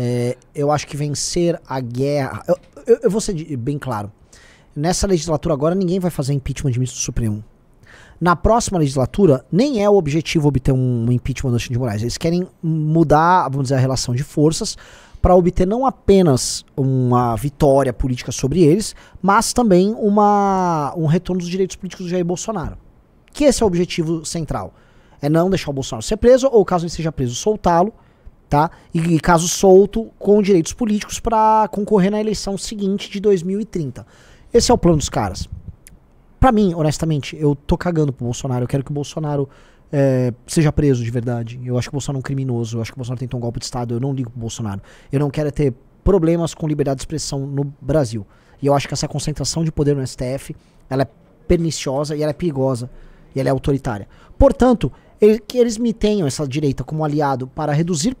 É, eu acho que vencer a guerra. Eu, eu, eu, vou ser bem claro. Nessa legislatura agora, ninguém vai fazer impeachment de ministro supremo. Na próxima legislatura, nem é o objetivo obter um impeachment do Alexandre de Moraes. Eles querem mudar, vamos dizer, a relação de forças para obter não apenas uma vitória política sobre eles, mas também uma, um retorno dos direitos políticos do Jair Bolsonaro. Que esse é o objetivo central. É não deixar o Bolsonaro ser preso, ou caso ele seja preso, soltá-lo tá? E, e caso solto com direitos políticos para concorrer na eleição seguinte de 2030. Esse é o plano dos caras. Para mim, honestamente, eu tô cagando pro Bolsonaro. Eu quero que o Bolsonaro é, seja preso de verdade. Eu acho que o Bolsonaro é um criminoso. Eu acho que o Bolsonaro tentou um golpe de Estado. Eu não ligo pro Bolsonaro. Eu não quero é ter problemas com liberdade de expressão no Brasil. E eu acho que essa concentração de poder no STF, ela é perniciosa e ela é perigosa. E ela é autoritária. Portanto, que eles me tenham essa direita como aliado para reduzir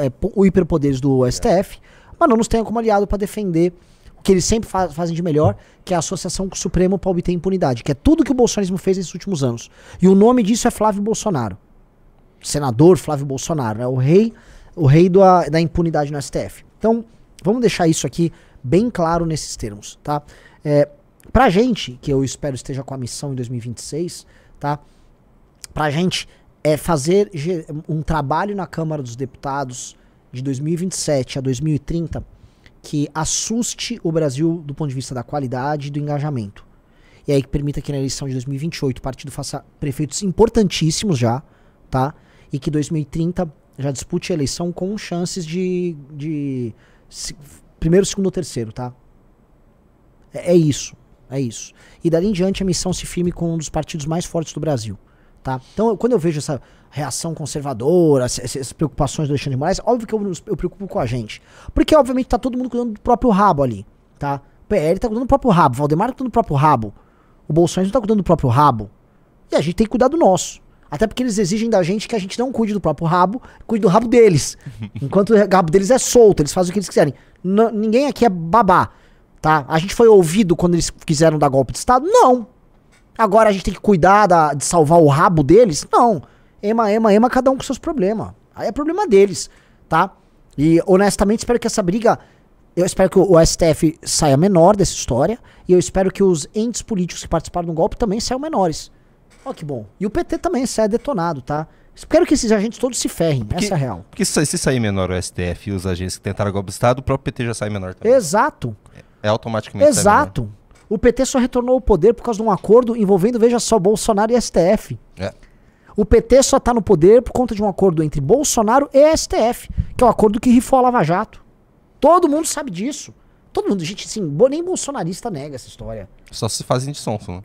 é, o hiperpoderes do STF, mas não nos tenham como aliado para defender o que eles sempre fa fazem de melhor, que é a associação com o Supremo para obter impunidade, que é tudo que o bolsonarismo fez nesses últimos anos. E o nome disso é Flávio Bolsonaro. Senador Flávio Bolsonaro, é né? o rei, o rei do, a, da impunidade no STF. Então, vamos deixar isso aqui bem claro nesses termos, tá? É, pra gente, que eu espero esteja com a missão em 2026, tá? para a gente é, fazer um trabalho na Câmara dos Deputados de 2027 a 2030 que assuste o Brasil do ponto de vista da qualidade e do engajamento. E aí que permita que na eleição de 2028 o partido faça prefeitos importantíssimos já, tá? E que 2030 já dispute a eleição com chances de, de se, primeiro, segundo ou terceiro, tá? É, é, isso, é isso. E dali em diante a missão se firme com um dos partidos mais fortes do Brasil. Tá? Então, quando eu vejo essa reação conservadora, essas preocupações do Alexandre de Moraes, óbvio que eu, eu preocupo com a gente. Porque, obviamente, tá todo mundo cuidando do próprio rabo ali, tá? O PL tá cuidando do próprio rabo, o Valdemar tá cuidando do próprio rabo, o Bolsonaro tá cuidando do próprio rabo. E a gente tem que cuidar do nosso. Até porque eles exigem da gente que a gente não cuide do próprio rabo, cuide do rabo deles. Enquanto o rabo deles é solto, eles fazem o que eles quiserem. N ninguém aqui é babá, tá? A gente foi ouvido quando eles quiseram dar golpe de Estado? Não. Agora a gente tem que cuidar da, de salvar o rabo deles? Não. Ema, ema, ema, cada um com seus problemas. Aí é problema deles, tá? E honestamente espero que essa briga. Eu espero que o STF saia menor dessa história. E eu espero que os entes políticos que participaram do golpe também saiam menores. Ó, que bom. E o PT também sai é detonado, tá? Espero que esses agentes todos se ferrem, porque, essa é a real. Porque se, sair menor o STF e os agentes que tentaram golpe do Estado, o próprio PT já sai menor também. Exato. É, é automaticamente. Exato. O PT só retornou ao poder por causa de um acordo envolvendo, veja só, Bolsonaro e STF. É. O PT só está no poder por conta de um acordo entre Bolsonaro e STF, que é o um acordo que rifou a Lava Jato. Todo mundo sabe disso. Todo mundo, gente, assim, nem bolsonarista nega essa história. Só se fazem de sonso, né?